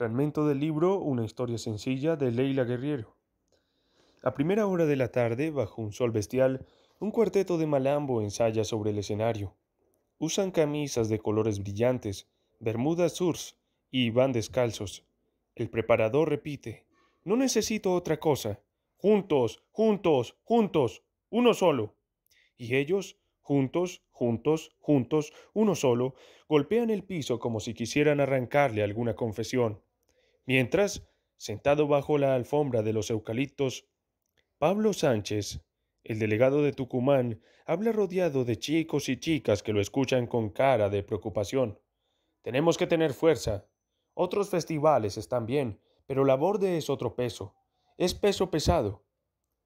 Fragmento del libro Una historia sencilla de Leila Guerriero. A primera hora de la tarde, bajo un sol bestial, un cuarteto de malambo ensaya sobre el escenario. Usan camisas de colores brillantes, bermudas surs y van descalzos. El preparador repite: No necesito otra cosa. Juntos, juntos, juntos, uno solo. Y ellos, juntos, juntos, juntos, uno solo, golpean el piso como si quisieran arrancarle alguna confesión. Mientras, sentado bajo la alfombra de los eucaliptos, Pablo Sánchez, el delegado de Tucumán, habla rodeado de chicos y chicas que lo escuchan con cara de preocupación. Tenemos que tener fuerza. Otros festivales están bien, pero la borde es otro peso. Es peso pesado.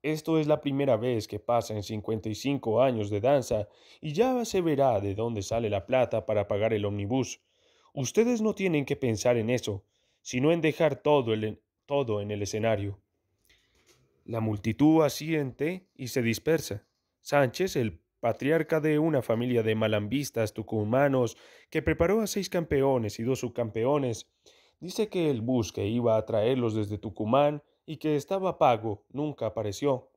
Esto es la primera vez que pasa en 55 años de danza y ya se verá de dónde sale la plata para pagar el omnibus. Ustedes no tienen que pensar en eso sino en dejar todo, todo en el escenario. La multitud asiente y se dispersa. Sánchez, el patriarca de una familia de malambistas tucumanos que preparó a seis campeones y dos subcampeones, dice que el bus que iba a traerlos desde Tucumán y que estaba pago nunca apareció.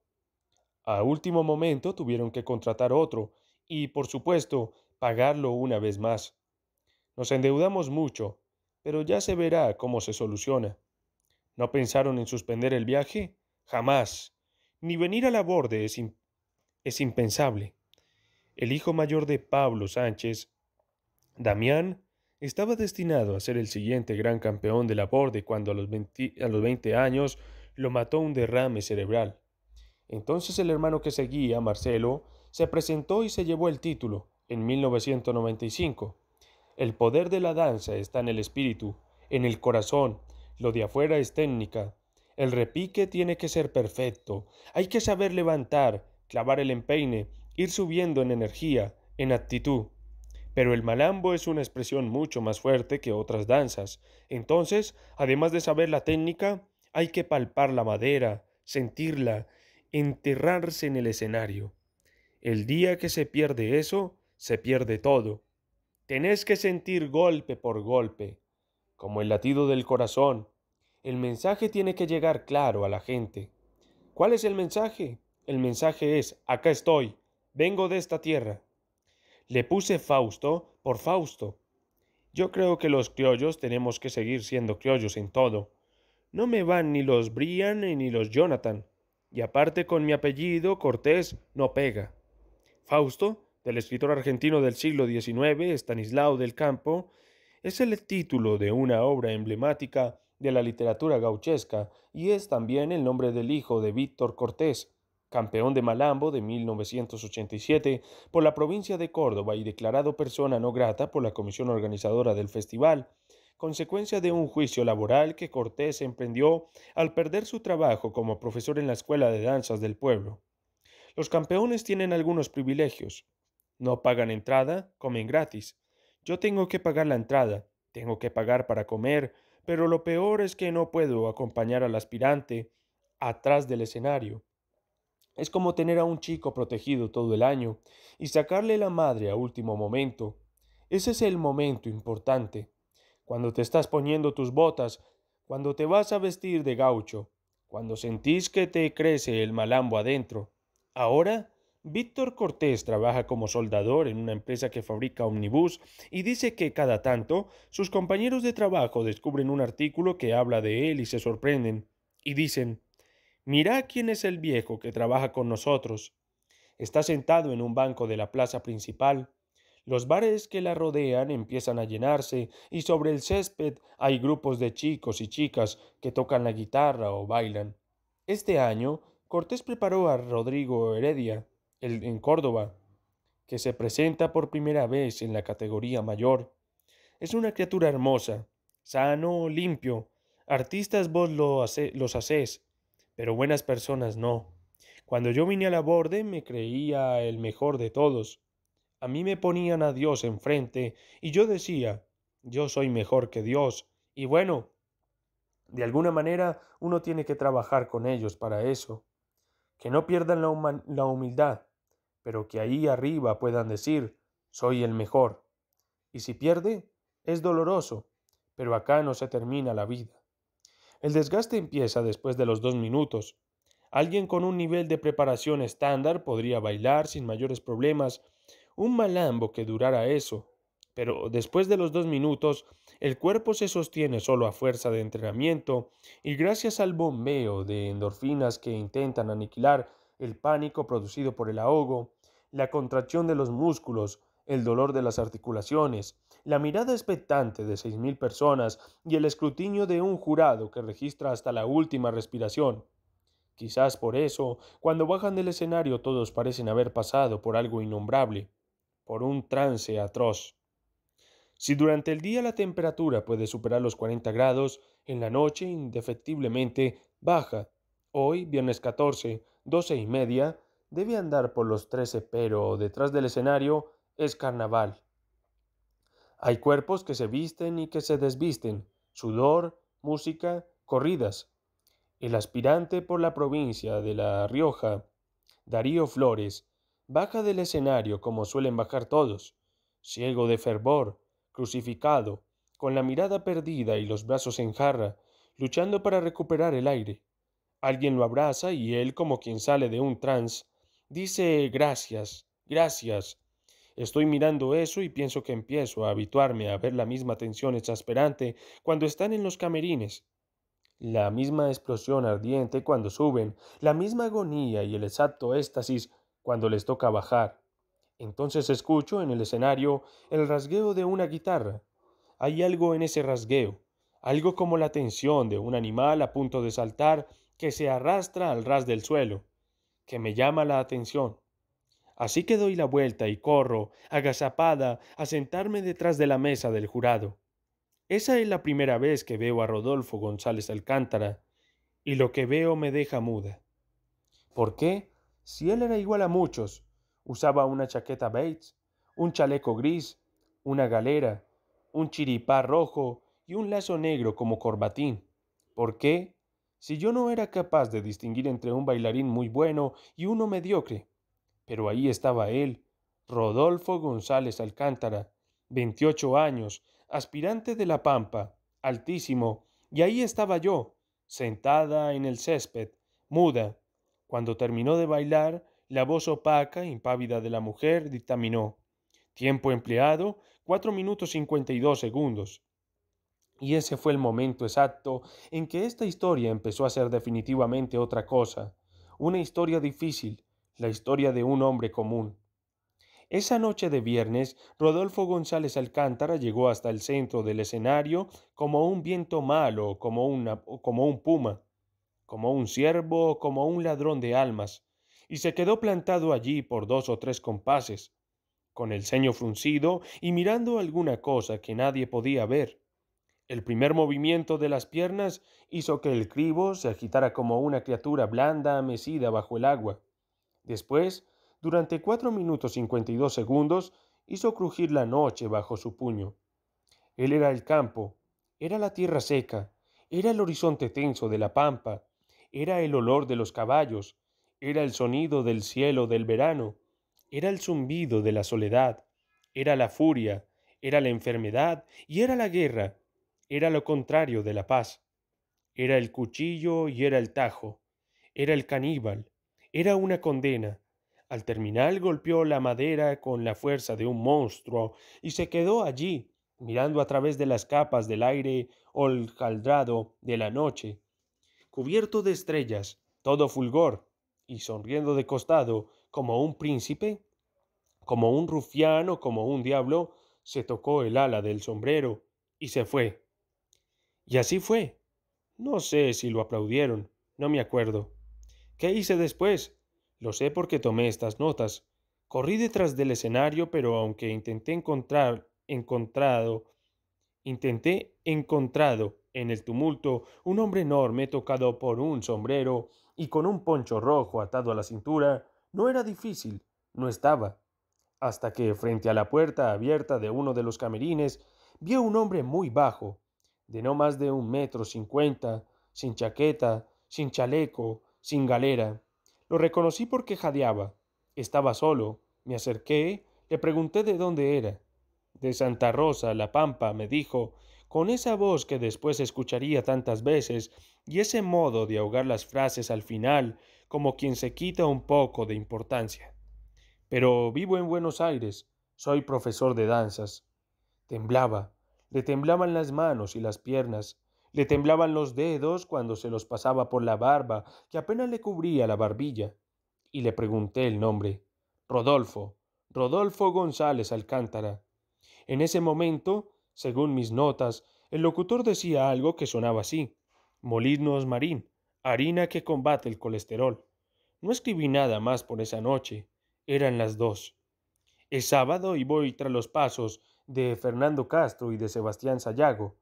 A último momento tuvieron que contratar otro y, por supuesto, pagarlo una vez más. Nos endeudamos mucho, pero ya se verá cómo se soluciona. ¿No pensaron en suspender el viaje? Jamás. Ni venir a la borde es, impensable. El hijo mayor de Pablo Sánchez, Damián, estaba destinado a ser el siguiente gran campeón de la borde cuando a los a los 20 años lo mató un derrame cerebral. Entonces el hermano que seguía, Marcelo, se presentó y se llevó el título en 1995. El poder de la danza está en el espíritu, en el corazón, lo de afuera es técnica. El repique tiene que ser perfecto, hay que saber levantar, clavar el empeine, ir subiendo en energía, en actitud. Pero el malambo es una expresión mucho más fuerte que otras danzas. Entonces, además de saber la técnica, hay que palpar la madera, sentirla, enterrarse en el escenario. El día que se pierde eso, se pierde todo. Tenés que sentir golpe por golpe, como el latido del corazón. El mensaje tiene que llegar claro a la gente. ¿Cuál es el mensaje? El mensaje es, acá estoy, vengo de esta tierra. Le puse Fausto por Fausto. Yo creo que los criollos tenemos que seguir siendo criollos en todo. No me van ni los Brian ni los Jonathan. Y aparte con mi apellido, Cortés, no pega. Fausto del escritor argentino del siglo XIX, Estanislao del Campo, es el título de una obra emblemática de la literatura gauchesca y es también el nombre del hijo de Víctor Cortés, campeón de Malambo de 1987 por la provincia de Córdoba y declarado persona no grata por la comisión organizadora del festival, consecuencia de un juicio laboral que Cortés emprendió al perder su trabajo como profesor en la Escuela de Danzas del Pueblo. Los campeones tienen algunos privilegios, no pagan entrada, comen gratis. Yo tengo que pagar la entrada, tengo que pagar para comer, pero lo peor es que no puedo acompañar al aspirante atrás del escenario. Es como tener a un chico protegido todo el año y sacarle la madre a último momento. Ese es el momento importante, cuando te estás poniendo tus botas, cuando te vas a vestir de gaucho, cuando sentís que te crece el malambo adentro. Ahora Víctor Cortés trabaja como soldador en una empresa que fabrica omnibus y dice que cada tanto sus compañeros de trabajo descubren un artículo que habla de él y se sorprenden, y dicen, mira quién es el viejo que trabaja con nosotros. Está sentado en un banco de la plaza principal. Los bares que la rodean empiezan a llenarse y sobre el césped hay grupos de chicos y chicas que tocan la guitarra o bailan. Este año, Cortés preparó a Rodrigo Heredia, en Córdoba, que se presenta por primera vez en la categoría mayor. Es una criatura hermosa, sano, limpio. Artistas vos lo los hacés, pero buenas personas no. Cuando yo vine a la borde me creía el mejor de todos. A mí me ponían a Dios enfrente y yo decía, yo soy mejor que Dios. Y bueno, de alguna manera uno tiene que trabajar con ellos para eso. Que no pierdan la humildad, pero que ahí arriba puedan decir, soy el mejor. Y si pierde, es doloroso, pero acá no se termina la vida. El desgaste empieza después de los dos minutos. Alguien con un nivel de preparación estándar podría bailar sin mayores problemas un malambo que durara eso, pero después de los dos minutos el cuerpo se sostiene solo a fuerza de entrenamiento y gracias al bombeo de endorfinas que intentan aniquilar el pánico producido por el ahogo, la contracción de los músculos, el dolor de las articulaciones, la mirada expectante de seis mil personas y el escrutinio de un jurado que registra hasta la última respiración. Quizás por eso, cuando bajan del escenario todos parecen haber pasado por algo innombrable, por un trance atroz. Si durante el día la temperatura puede superar los 40 grados, en la noche indefectiblemente baja. Hoy, viernes 14, 12 y media, debe andar por los trece, pero detrás del escenario es carnaval. Hay cuerpos que se visten y que se desvisten, sudor, música, corridas. El aspirante por la provincia de La Rioja, Darío Flores, baja del escenario como suelen bajar todos, ciego de fervor, crucificado, con la mirada perdida y los brazos en jarra, luchando para recuperar el aire. Alguien lo abraza y él, como quien sale de un trance, Dice gracias, gracias. Estoy mirando eso y pienso que empiezo a habituarme a ver la misma tensión exasperante cuando están en los camerines. La misma explosión ardiente cuando suben, la misma agonía y el exacto éxtasis cuando les toca bajar. Entonces escucho en el escenario el rasgueo de una guitarra. Hay algo en ese rasgueo, algo como la tensión de un animal a punto de saltar que se arrastra al ras del suelo que me llama la atención. Así que doy la vuelta y corro, agazapada, a sentarme detrás de la mesa del jurado. Esa es la primera vez que veo a Rodolfo González Alcántara, y lo que veo me deja muda. ¿Por qué? Si él era igual a muchos, usaba una chaqueta Bates, un chaleco gris, una galera, un chiripá rojo y un lazo negro como corbatín. ¿Por qué? Si yo no era capaz de distinguir entre un bailarín muy bueno y uno mediocre. Pero ahí estaba él, Rodolfo González Alcántara, 28 años, aspirante de La Pampa, altísimo, y ahí estaba yo, sentada en el césped, muda. Cuando terminó de bailar, la voz opaca, impávida de la mujer, dictaminó. Tiempo empleado, cuatro minutos cincuenta y dos segundos. Y ese fue el momento exacto en que esta historia empezó a ser definitivamente otra cosa, una historia difícil, la historia de un hombre común. Esa noche de viernes, Rodolfo González Alcántara llegó hasta el centro del escenario como un viento malo, como, como un puma, como un ciervo, como un ladrón de almas, y se quedó plantado allí por dos o tres compases, con el ceño fruncido y mirando alguna cosa que nadie podía ver. El primer movimiento de las piernas hizo que el cribo se agitara como una criatura blanda mecida bajo el agua. Después, durante cuatro minutos cincuenta y dos segundos, hizo crujir la noche bajo su puño. Él era el campo, era la tierra seca, era el horizonte tenso de la pampa, era el olor de los caballos, era el sonido del cielo del verano, era el zumbido de la soledad, era la furia, era la enfermedad y era la guerra era lo contrario de la paz. Era el cuchillo y era el tajo. Era el caníbal. Era una condena. Al terminal golpeó la madera con la fuerza de un monstruo y se quedó allí, mirando a través de las capas del aire oljaldrado de la noche, cubierto de estrellas, todo fulgor, y sonriendo de costado como un príncipe, como un rufiano, como un diablo, se tocó el ala del sombrero y se fue. Y así fue. No sé si lo aplaudieron, no me acuerdo. ¿Qué hice después? Lo sé porque tomé estas notas. Corrí detrás del escenario, pero aunque intenté encontrar, encontrado, intenté encontrado en el tumulto un hombre enorme tocado por un sombrero y con un poncho rojo atado a la cintura, no era difícil, no estaba. Hasta que, frente a la puerta abierta de uno de los camerines, a un hombre muy bajo, de no más de un metro cincuenta, sin chaqueta, sin chaleco, sin galera. Lo reconocí porque jadeaba. Estaba solo. Me acerqué, le pregunté de dónde era. De Santa Rosa, La Pampa, me dijo, con esa voz que después escucharía tantas veces y ese modo de ahogar las frases al final, como quien se quita un poco de importancia. Pero vivo en Buenos Aires, soy profesor de danzas. Temblaba, le temblaban las manos y las piernas, le temblaban los dedos cuando se los pasaba por la barba, que apenas le cubría la barbilla, y le pregunté el nombre. Rodolfo, Rodolfo González Alcántara. En ese momento, según mis notas, el locutor decía algo que sonaba así. Molinos marín, harina que combate el colesterol. No escribí nada más por esa noche. Eran las dos. Es sábado y voy tras los pasos de Fernando Castro y de Sebastián Sayago.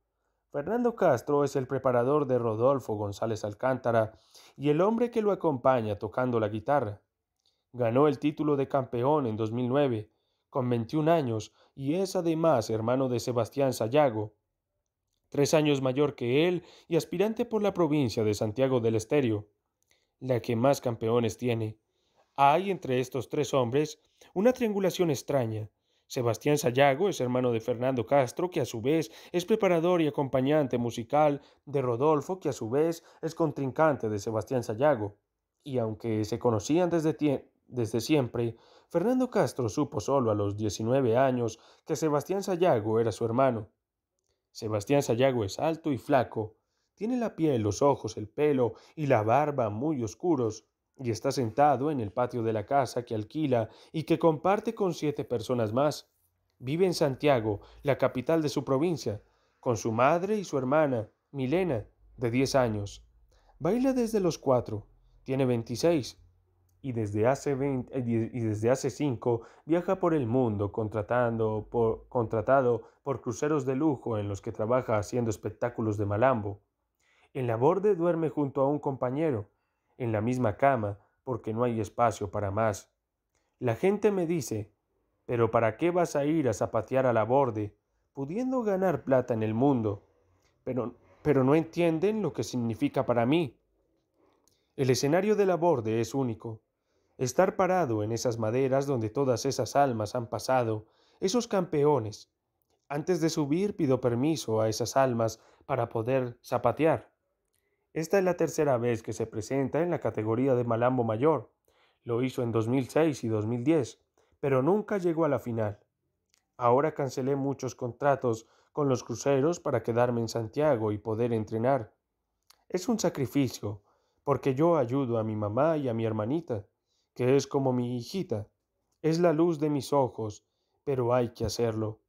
Fernando Castro es el preparador de Rodolfo González Alcántara y el hombre que lo acompaña tocando la guitarra. Ganó el título de campeón en 2009, con 21 años, y es además hermano de Sebastián Sayago, tres años mayor que él y aspirante por la provincia de Santiago del Estero, la que más campeones tiene. Hay entre estos tres hombres una triangulación extraña, Sebastián Sayago es hermano de Fernando Castro, que a su vez es preparador y acompañante musical de Rodolfo, que a su vez es contrincante de Sebastián Sayago. Y aunque se conocían desde desde siempre, Fernando Castro supo solo a los 19 años que Sebastián Sayago era su hermano. Sebastián Sayago es alto y flaco, tiene la piel, los ojos, el pelo y la barba muy oscuros y está sentado en el patio de la casa que alquila y que comparte con siete personas más. Vive en Santiago, la capital de su provincia, con su madre y su hermana, Milena, de diez años. Baila desde los cuatro, tiene veintiséis, y desde hace, 20, eh, y desde hace cinco viaja por el mundo contratando contratado por cruceros de lujo en los que trabaja haciendo espectáculos de malambo. En la borde duerme junto a un compañero, en la misma cama porque no hay espacio para más. La gente me dice, pero ¿para qué vas a ir a zapatear a la borde, pudiendo ganar plata en el mundo? Pero, pero no entienden lo que significa para mí. El escenario de la borde es único. Estar parado en esas maderas donde todas esas almas han pasado, esos campeones. Antes de subir pido permiso a esas almas para poder zapatear. Esta es la tercera vez que se presenta en la categoría de Malambo Mayor. Lo hizo en 2006 y 2010, pero nunca llegó a la final. Ahora cancelé muchos contratos con los cruceros para quedarme en Santiago y poder entrenar. Es un sacrificio, porque yo ayudo a mi mamá y a mi hermanita, que es como mi hijita. Es la luz de mis ojos, pero hay que hacerlo.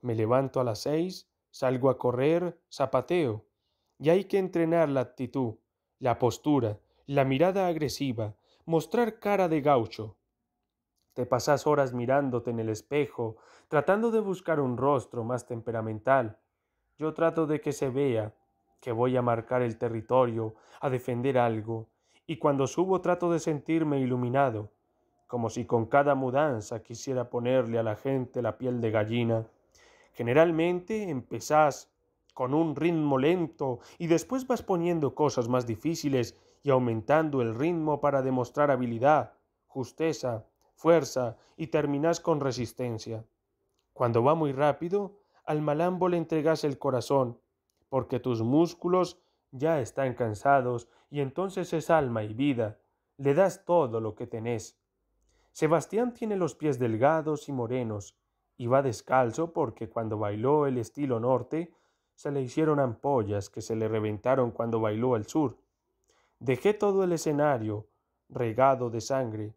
Me levanto a las seis, salgo a correr, zapateo y hay que entrenar la actitud, la postura, la mirada agresiva, mostrar cara de gaucho. Te pasas horas mirándote en el espejo, tratando de buscar un rostro más temperamental. Yo trato de que se vea que voy a marcar el territorio, a defender algo, y cuando subo trato de sentirme iluminado, como si con cada mudanza quisiera ponerle a la gente la piel de gallina. Generalmente empezás con un ritmo lento y después vas poniendo cosas más difíciles y aumentando el ritmo para demostrar habilidad, justeza, fuerza y terminás con resistencia. Cuando va muy rápido, al malambo le entregas el corazón, porque tus músculos ya están cansados y entonces es alma y vida, le das todo lo que tenés. Sebastián tiene los pies delgados y morenos, y va descalzo porque cuando bailó el estilo norte se le hicieron ampollas que se le reventaron cuando bailó al sur. Dejé todo el escenario regado de sangre,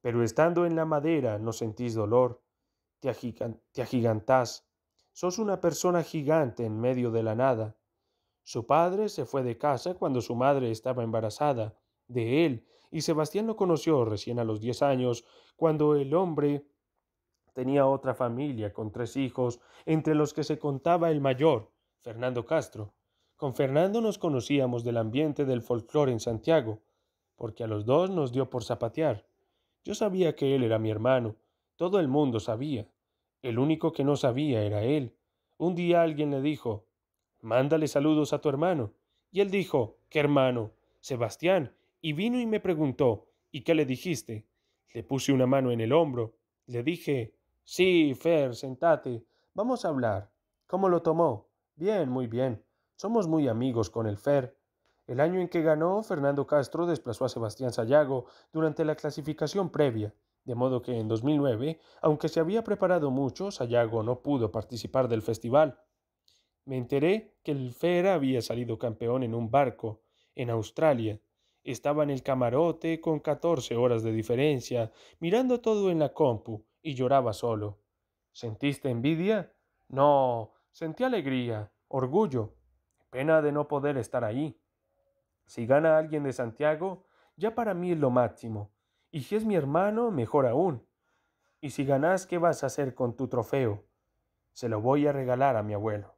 pero estando en la madera no sentís dolor, te, agigantás, sos una persona gigante en medio de la nada. Su padre se fue de casa cuando su madre estaba embarazada de él, y Sebastián lo conoció recién a los diez años, cuando el hombre tenía otra familia con tres hijos, entre los que se contaba el mayor. Fernando Castro. Con Fernando nos conocíamos del ambiente del folclore en Santiago, porque a los dos nos dio por zapatear. Yo sabía que él era mi hermano, todo el mundo sabía. El único que no sabía era él. Un día alguien le dijo, mándale saludos a tu hermano. Y él dijo, ¿qué hermano? Sebastián. Y vino y me preguntó, ¿y qué le dijiste? Le puse una mano en el hombro. Le dije, sí, Fer, sentate, vamos a hablar. ¿Cómo lo tomó? Bien, muy bien. Somos muy amigos con el Fer. El año en que ganó, Fernando Castro desplazó a Sebastián Sayago durante la clasificación previa, de modo que en 2009, aunque se había preparado mucho, Sayago no pudo participar del festival. Me enteré que el Fer había salido campeón en un barco, en Australia. Estaba en el camarote con 14 horas de diferencia, mirando todo en la compu, y lloraba solo. ¿Sentiste envidia? No, Sentí alegría, orgullo, pena de no poder estar ahí. Si gana alguien de Santiago, ya para mí es lo máximo, y si es mi hermano, mejor aún. Y si ganas, ¿qué vas a hacer con tu trofeo? Se lo voy a regalar a mi abuelo.